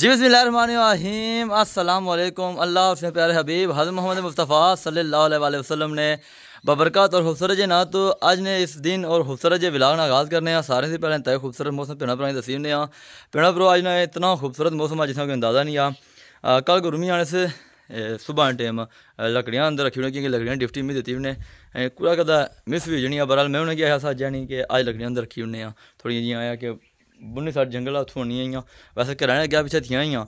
जीबीम अल्लाम अल्लाह उसने प्यारे हबीब हज़र मोहम्मद मुस्तफ़ा सल्ला वसलम ने बबरकत और खूबसूरत ना तो अज ने इस दिन और खूबसूरत जो ने आगाज़ करने हैं सारे से पहले तय खूबसूरत मौसम पिना भरा तस्वीर ने आ भरा अज ना इतना खूबसूरत मौसम है जिसका कोई अंदाज़ा नहीं आ कल गुरमी आने से सुबह टाइम लकड़ियाँ अंदर रखी क्योंकि लकड़ियाँ डिफ्टी में दी उन्हें कूड़ा कदा मिस भी हो बहरहाल मैं उन्हें क्या एहसास कि अज लकड़ियाँ अंदर रखी उन्हें थोड़ी जी आया कि ਬੁੰਨੇ ਸਾਡ ਜੰਗਲਾਂ ਉੱਥੋਂ ਨਹੀਂ ਆਈਆਂ ਵੈਸੇ ਘਰਾਂ ਨੇ ਗਿਆ ਪਿੱਛੇ ਥੀਆਂ ਆਈਆਂ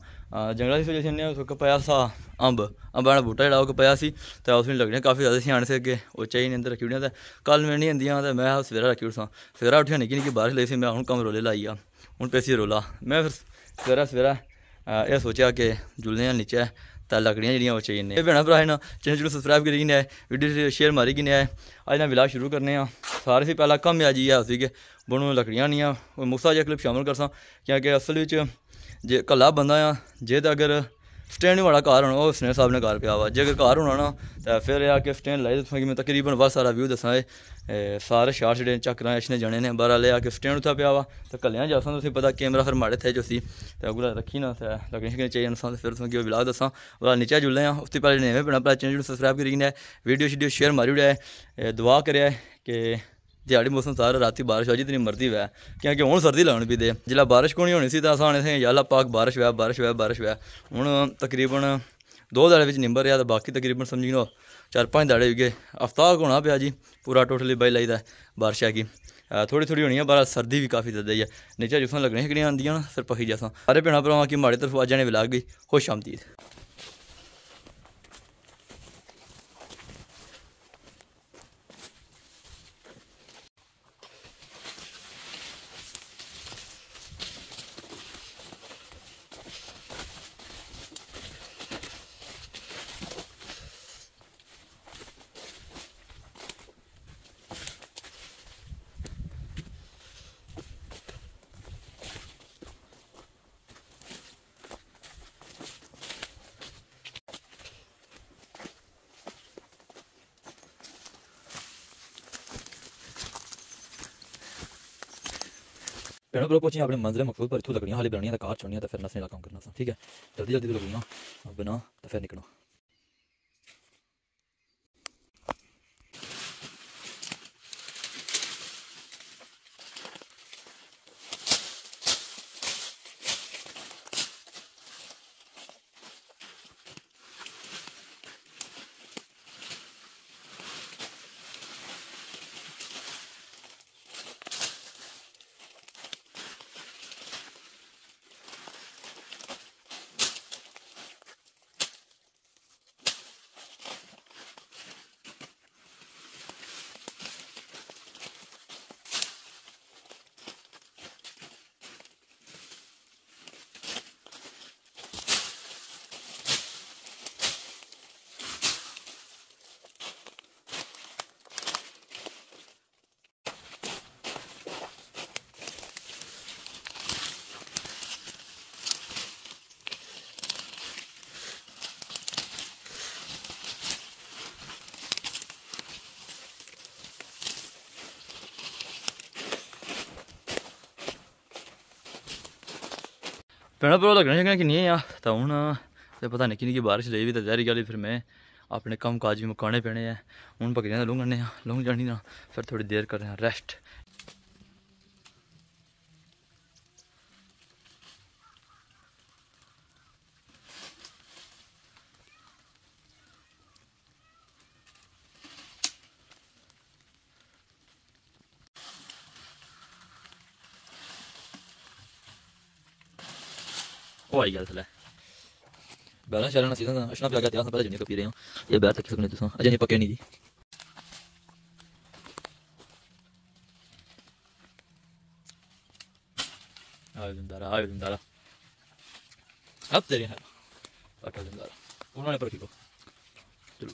ਜੰਗਲਾਂ ਦੀ ਸੋਚ ਜਿੰਨੇ ਉਹ ਸੁੱਕ ਪਿਆ ਸਾ ਅੰਬ ਅੰਬਾਂ ਦਾ ਬੂਟਾ ਜਿਹੜਾ ਉਹ ਪਿਆ ਸੀ ਤੇ ਉਸ ਨੂੰ ਲੱਗਣਾ ਕਾਫੀ ਜ਼ਿਆਦਾ ਸਿਆਣੇ ਸੀ ਅੱਗੇ ਉਹ ਚਾਹੀ ਅੰਦਰ ਰੱਖੀ ਉਹਨੇ ਤਾਂ ਕੱਲ ਮੈਂ ਨਹੀਂ ਹੁੰਦੀਆਂ ਤੇ ਮੈਂ ਸਵੇਰਾ ਰੱਖੀ ਉਸਾਂ ਸਵੇਰਾ ਉੱਠਿਆ ਨਿੱਕੀ ਨਿੱਕੀ ਬਾਰਿਸ ਲਈ ਸੀ ਮੈਂ ਹੁਣ ਕਮਰੋਂ ਲੈ ਲਈ ਆ ਹੁਣ ਪੈਸੀ ਰੋਲਾ ਮੈਂ ਫਿਰ ਸਵੇਰਾ ਸਵੇਰਾ ਇਹ ਸੋਚਿਆ ਕਿ ਜੁਲਨੇ ਆ ਨੀਚੇ ਤਾਂ ਲੱਗਣੀਆਂ ਜਿਹੜੀਆਂ ਉਹ ਚਾਹੀ ਨੇ ਇਹ ਭੈਣਾ ਭਰਾ ਹੈ ਨਾ ਚੈਨਲ ਨੂੰ ਸਬਸਕ੍ਰਾਈਬ ਕਰੀ ਨੇ ਵੀਡੀਓ ਸ਼ੇਅਰ ਮਾਰੀ ਕਿ ਆ ਅੱਜ ਦਾ ਵਲੌਗ ਸ਼ੁਰੂ ਕਰਨੇ ਆ ਸਾਰੇ ਸੀ ਪਹਿਲਾ ਕੰਮ ਆ ਜੀ ਆ ਸੀਗੇ के ਲੱਕੜੀਆਂ ਨਹੀਂ ਆ ਮੂਸਾ मुसा ਕਲਿਪ ਸ਼ਾਮਲ ਕਰਸਾਂ ਕਿਉਂਕਿ ਅਸਲ ਵਿੱਚ ਜੇ ਕੱਲਾ ਬੰਦਾ ਆ ਜੇ ਤਾਂ ਅਗਰ ਸਟੈਂਡ ਵਾਲਾ ਘਰ ਹੋਣਾ ਉਹ ਸਨੇਹ ਸਾਹਿਬ ਨੇ ਘਰ ਪਿਆ ਵਾ ਜੇ ਅਗਰ ਘਰ ਹੋਣਾ ਨਾ ਤਾਂ ਫਿਰ ਆ ਕੇ ਸਟੈਂਡ ਲਾਈ ਦੱਸਾਂਗੇ ਮੈਂ ਤਕਰੀਬਨ ਬਹੁਤ ਸਾਰਾ ਵਿਊ ਦੱਸਾਂ ਇਹ ਸਾਰੇ ਸ਼ਾਰਟ ਜਿਹੜੇ ਚੱਕਰਾਂ ਨੇ ਜਾਣੇ ਨੇ ਬਾਹਰ ਆ ਕੇ ਸਟੈਂਡ ਉੱਥੇ ਪਿਆ ਵਾ ਤਾਂ ਕੱਲਿਆਂ ਜਾਸਾਂ ਤੁਸੀਂ ਪਤਾ ਕੈਮਰਾ ਫਿਰ ਮਾੜੇ ਥੇ ਜੋ ਸੀ ਤੇ ਉਗਲਾ ਰੱਖੀ ਨਾ ਤਾਂ ਲਗਨ ਸ਼ਿਕਨ ਚਾਹੀਏ ਅਨਸਾਂ ਫਿਰ ਤੁਹਾਨੂੰ ਕੀ ਵਿਲਾ ਦੱਸਾਂ ਉਹਦਾ ਨੀਚੇ ਜੁਲੇ ਆ ਉਸ ਤੋਂ ਪਹਿਲੇ ਨੇਵੇਂ ਬਣਾ ਪਲਾ ਚੈਨਲ ਨੂੰ ਸਬਸਕ੍ਰਾਈਬ ਕਰੀ ਨੇ ਵੀਡੀਓ ਸ਼ੀਡੀਓ ਸ਼ੇਅਰ ਮਾਰੀ ਉੜਿਆ ਦੁਆ ਕਰਿਆ ਕਿ ਦਿਹਾੜੀ ਮੌਸਮ ਸਾਰਾ ਰਾਤੀ ਬਾਰਿਸ਼ ਹੋ ਜਿਤਨੀ ਮਰਦੀ ਵੈ ਕਿਉਂਕਿ ਹੁਣ ਸਰਦੀ ਲਾਉਣ ਵੀ ਦੇ ਜਿਲਾ ਬਾਰਿਸ਼ ਕੋਣੀ ਹੋਣੀ ਸੀ ਤਾਂ ਅਸਾਂ ਸਾਨੇ ਸੇ ਯਾਲਾ ਪਾਕ ਬਾਰਿਸ਼ ਵੈ ਬਾਰਿਸ਼ ਵੈ ਬਾਰਿਸ਼ ਵੈ ਹੁਣ ਤਕਰੀਬਨ ਦੋ ਦਿਨ ਵਿੱਚ ਨਿੰਬਰ ਰਿਹਾ ਤਾਂ ਬਾਕੀ ਤਕਰੀਬਨ ਸਮਝੀ ਲਓ ਚਾਰ ਪੰਜ ਦਾੜੇ ਹੋ ਗਏ ਹਫਤਾ ਹੋਣਾ ਪਿਆ ਜੀ ਪੂਰਾ ਟੋਟਲੀ ਬਾਈ ਲਾਈਦਾ ਬਾਰਿਸ਼ ਆ ਗਈ ਥੋੜੀ ਥੋੜੀ ਹੋਣੀ ਆ ਬਾਰਾ ਸਰਦੀ ਵੀ ਕਾਫੀ ਜ਼ਿਆਦਾ ਹੀ ਆ ਨੀਚੇ ਜੁਸਾਂ ਲੱਗਣੇ ਕਿਹੜੀਆਂ ਆਂਦੀਆਂ ਨਾ ਸਿਰ ਪਖੀ ਜਸਾਂ ਸਾਰੇ ਭੈਣਾਂ ਭਰਾਵਾਂ ਕੀ ਮਾੜੇ ਤਰਫ ਆ ਜਾਣੇ ਵਿਲਾਗ ਗਈ ਖੁਸ਼ ਆਮਦੀਦ ਭੈਣੋ ਕੋਲ ਪਹੁੰਚੇ ਆਪਣੇ ਮੰਜ਼ਲੇ ਮਕਸੂਦ ਪਰ ਇਥੋਂ ਲੱਗਣੀਆਂ ਹਾਲੇ ਬਣਾਣੀਆਂ ਤਾਂ ਕਾਰ ਚੋਣੀਆਂ ਤਾਂ ਫਿਰ ਨਸਨੇ ਦਾ ਕੰਮ ਕਰਨਾ ਸਾਂ ਠੀਕ ਹੈ ਜਲਦੀ ਜਲਦੀ ਲੱਗਣੀਆਂ ਬਿਨਾ ਤਾਂ ਫਿਰ ਨਿਕਲਣਾ ਭੈਣਾ ਭਰਾ ਦਾ ਗਣੇ ਕਿੰਨੀ ਆ ਤਾਂ ਹੁਣ ਤੇ ਪਤਾ ਨਹੀਂ ਕਿੰਨੀ ਕੀ ਬਾਰਿਸ਼ ਲਈ ਵੀ ਤਾਂ ਜ਼ਾਰੀ ਗੱਲ ਫਿਰ ਮੈਂ ਆਪਣੇ ਕੰਮ ਕਾਜ ਵੀ ਮੁਕਾਣੇ ਪੈਣੇ ਆ ਹੁਣ ਬਕਰੀਆਂ ਦਾ ਲੂੰਘਣੇ ਆ ਲੂੰਘ ਜਾਣੀ ਨਾ ਫਿਰ ਥੋੜੀ ਦੇਰ ਕਰ ਰਹੇ ਰੈਸਟ هو قال له بلاش انا نسيت انا اشنا بلاقات اصلا بلا جنيه كبيره يا يا بلاك كيف بنت اسمها اجني بكيني دي هاي دندرا هاي دندرا अब तेरी है पटल उन्होंने पर की को चलो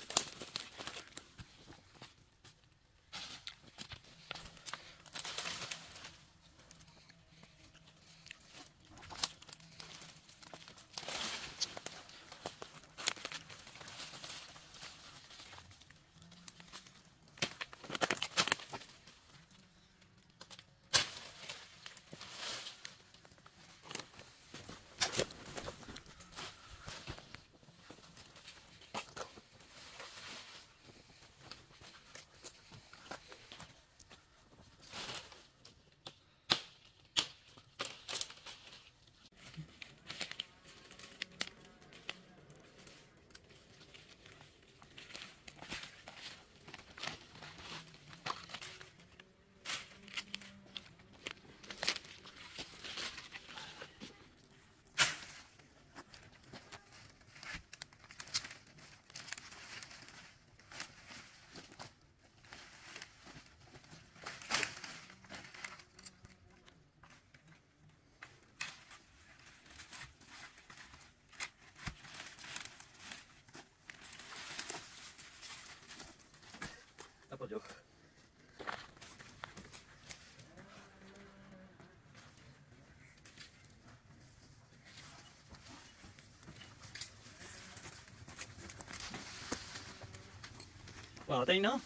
Wah, tay nó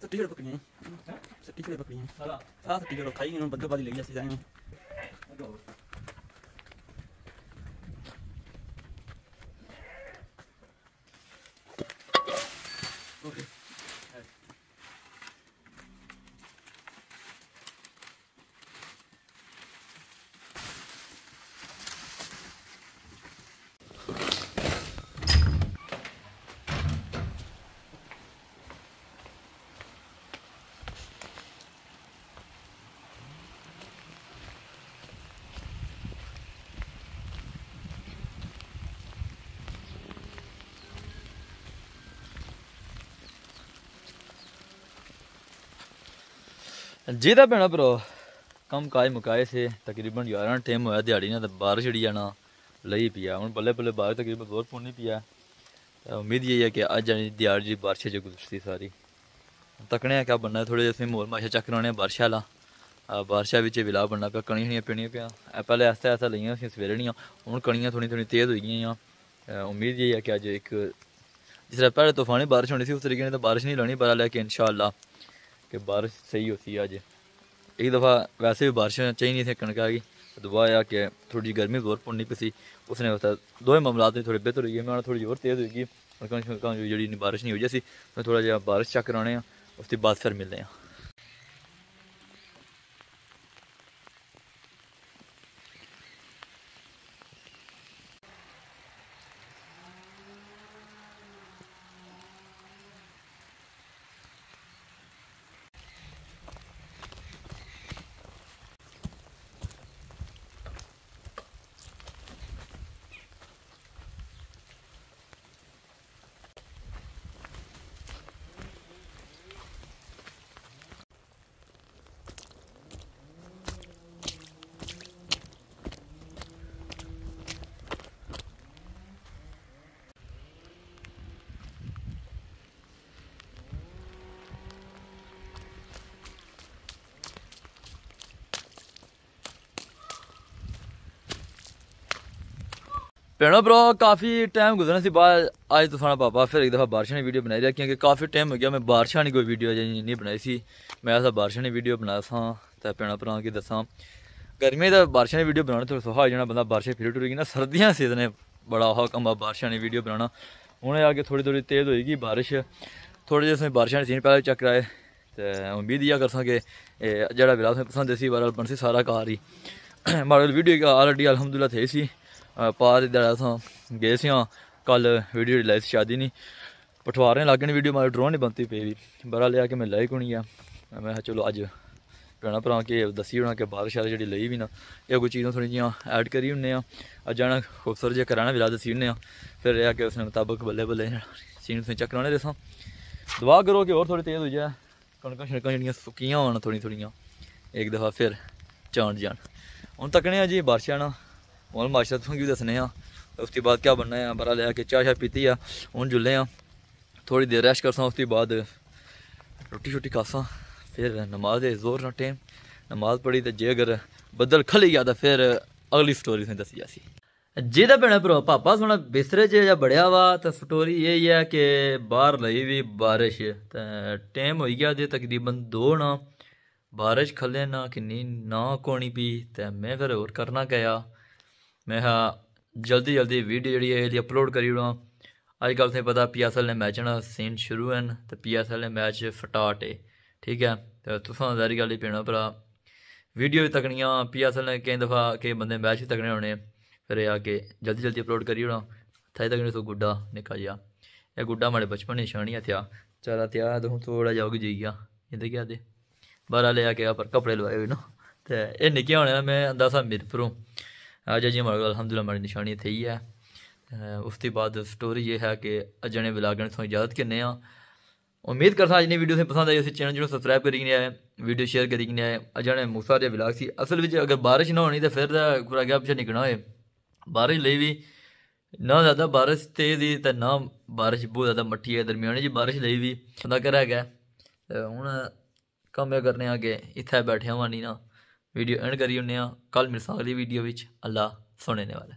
sedih begini sedih udah begini ah sedih udah kayak ini bentuk balik lagi sih sayang ਜੀ ਦਾ ਭੈਣਾ ਭਰਾ ਕੰਮ ਕਾਜ ਮੁਕਾਏ ਸੇ ਤਕਰੀਬਨ 11 ਟਾਈਮ ਹੋਇਆ ਦਿਹਾੜੀ ਨਾਲ ਬਾਰਿਸ਼ ਛੜੀ ਜਾਣਾ ਲਈ ਪਿਆ बल्ले ਬੱਲੇ ਬੱਲੇ ਬਾਹਰ ਤਕਰੀਬਨ ਬਹੁਤ पिया तो उम्मीद यही है कि अज जानी दिहाड़ी जी बारिश जो गुजरती सारी तकने क्या बनना है थोड़े जैसे मोर माशा चक रहा बारिश आला बारिश बिच विला बनना पा कनियां शनियां पीनिया पे पहले आस्ते आस्ते लेइयां सवेरे नहीं हूँ कनियां थोड़ी थोड़ी तेज़ होई गेइयां उम्मीद यही है कि अज्ज एक जिस तरह पहले तूफानी बारिश होनी सी उस तरीके ने तो बारिश नहीं लैनी पर लेकिन इन शाला કે بارش સહી હોતી આજે એક દફા વાસે ભી بارش ચાહી ની થકણ કા ગઈ દવા કે થોડી ગરમી જોર પડની પેસી ઉસને દોય મમલા થોડે બેતરી ગઈ મે થોડી જોર તેજ હો ગઈ પણ કણ કણ જેડી ની بارش ન હો ગઈ સી મે થોડા જ બારિશ ચેક કરાને આફતે બાદ ફિર મિલેંગા भैनों भ्राओ काफ़ी टाइम गुजरना से बाद अज तो साढ़ा पापा फिर एक दफ़ा बारिश ने वीडियो बनाई क्योंकि काफ़ी टाइम हो गया मैं बारिश ने कोई वीडियो नहीं बनाई सी मैं ऐसा बारिश ने वीडियो बनाया सा तो भैनों भ्रा की दसा गर्मियाँ तो बारिश ने वीडियो बनाने थोड़ा सौखा हो जाना बंदा बारिश फिर टुरी ना सर्दियाँ सीजन बड़ा औखा कम बारिश ने वीडियो बनाना हूँ आगे थोड़ी थोड़ी तेज़ गई बारिश थोड़े जो बारिश नहीं सीन पहले चक्कर आए तो उम्मीद यह कर सा कि जरा बिला पसंद सी बार बनसी सारा घर ही हमारे वीडियो आलरेडी ऑलरेडी अलहमदुल्ला थे इसी ਪਾਰ इधर असां ਗਏ ਸੀ ਕੱਲ ਵੀਡੀਓ वीडियो लाई ਸ਼ਾਦੀ ਨਹੀਂ पठवा ਨੇ ਲੱਗਣ ਵੀਡੀਓ मारे ਡਰੋਨ ਨਹੀਂ ਬੰਤੀ ਪਈ ਵੀ बड़ा ਲਿਆ कि ਮੈਂ लाई ਕੋਣੀ ਆ ਮੈਂ मैं ਚਲੋ ਅੱਜ ਪਹਿਣਾ ਪਰਾਂ ਕੇ ਦੱਸੀ ਹੋਣਾ ਕਿ ਬਾਰਿਸ਼ ਜਿਹੜੀ ਲਈ ਵੀ ਨਾ ਇਹ ਕੋਈ ਚੀਜ਼ਾਂ ਥੋੜੀ ਜੀਆਂ ਐਡ ਕਰੀ ਹੁੰਨੇ ਆ ਅਜਾਣਾ ਖੂਬਸੂਰਤ ਜਿਹਾ ਕਰਾਣਾ ਵਿਲਾ ਦਸੀ ਹੁੰਨੇ ਆ ਫਿਰ ਇਹ ਕਿ ਉਸਨੇ ਮੁਤਾਬਕ ਬੱਲੇ ਬੱਲੇ ਸੀਨ ਸੇ ਚੱਕਣਾ ਲਾਉਣੇ ਦੇਸਾਂ ਦੁਆ ਕਰੋ ਕਿ ਹੋਰ ਥੋੜੀ ਤੇਜ਼ ਹੋ ਜਾ ਕਣਕਾਂ ਛਣਕਾਂ ਜਿਹੜੀਆਂ ਸੁੱਕੀਆਂ ਹੋਣ ਥੋੜੀ ਥੋੜੀਆਂ ਇੱਕ ਦਫਾ ਫਿਰ ਚਾਣ ਜਾਣ ਹੁਣ ਤੱਕਣੇ ਆ ਜੀ ਬਾਰਸ਼ਾਂ ਆਣਾ और माशा तुम्हें भी दसने आं उसके बाद क्या बनना ऐ बड़ा लै के चाह् शाह पीती है हून जुल्ले आं थोड़ी देर रैश कर करसा उसके बाद रुट्टी शुटी खासा फिर नमाज जोर ना टेम नमाज पढ़ी तो जे अगर बदल खली गया तो फिर अगली स्टोरी दसी दस्सी जासी जेदा भैन भ्रो पापा सोना बिस्तरे चाह बड़िया वा तो स्टोरी यही है कि बहर लगी हुई बारिश टेम हो गया जे तकरीबन दो ना बारिश खल ना कि ना कोनी पी तो मैं फिर और करना गया ਮੈਂ ਹਾਂ ਜਲਦੀ ਜਲਦੀ ਵੀਡੀਓ ਜਿਹੜੀ ਹੈ ਇਹਦੀ ਅਪਲੋਡ ਕਰੀ ਰਹਾ ਅੱਜ ਕੱਲ੍ਹ ਤੇ ਪਤਾ ਪੀਐਸਐਲ ਨੇ ਮੈਚਾਂ ਦਾ ਸੀਨ ਸ਼ੁਰੂ ਹਨ ਤੇ ਪੀਐਸਐਲ ਨੇ ਮੈਚ ਫਟਾਟ ਹੈ ਠੀਕ ਹੈ ਤੇ ਤੁਸਾਂ ਜ਼ਾਰੀ ਗੱਲ ਹੀ ਪੈਣਾ ਭਰਾ ਵੀਡੀਓ ਵੀ ਤਕਣੀਆਂ ਪੀਐਸਐਲ ਨੇ ਕਈ ਦਫਾ ਕਿ ਬੰਦੇ ਮੈਚ ਹੀ ਤਕਣੇ ਹੋਣੇ ਫਿਰ ਆ ਕੇ ਜਲਦੀ ਜਲਦੀ ਅਪਲੋਡ ਕਰੀ ਰਹਾ ਥਾਈ ਤਕਣੇ ਸੋ ਗੁੱਡਾ ਨਿਕਾ ਜਾ ਇਹ ਗੁੱਡਾ ਮਾਰੇ ਬਚਪਨ ਦੀ ਆ ਥਿਆ ਚਲਾ ਆ ਦੋ ਥੋੜਾ ਜਾਉਗ ਜਈਆ ਇਹਦੇ ਕੀ ਦੇ ਬਾਰਾ ਲਿਆ ਕੇ ਆ ਪਰ ਕਪੜੇ ਲਵਾਏ ਹੋਏ ਨਾ ਤੇ ਇਹ ਨਿਕੇ ਹੋਣੇ ਮੈਂ ਅੰਦਾਜ਼ਾ ਮਿਰਪੁਰੋਂ अज जी हमारे अलहमदिल्ला हमारी निशानी थी है उसके बाद स्टोरी यह है कि अज ने बिलागन इजाजत करने उम्मीद करता अज ने वीडियो से पसंद आई उसी चैनल जो सबसक्राइब करी आए वीडियो शेयर करी है अज ने मूसा जो बिलाग सी असल में अगर बारिश ना होनी तो फिर पूरा अगर पिछले निकलना होए बारिश ले भी ना ज़्यादा बारिश तेज़ ही तो ना बारिश बहुत ज़्यादा मठी है दरम्यानी जी बारिश ले भी बंदा घर है हूँ कम करने आगे इत्थै बैठे हुआ नहीं ना ਵੀਡੀਓ ਐਂਡ ਕਰੀ ਹੁੰਨੇ ਆ ਕੱਲ ਮਿਲਸਾਂ ਅਗਲੀ ਵੀਡੀਓ ਵਿੱਚ ਅੱਲਾ ਸੁਣਨੇ ਵਾਲਾ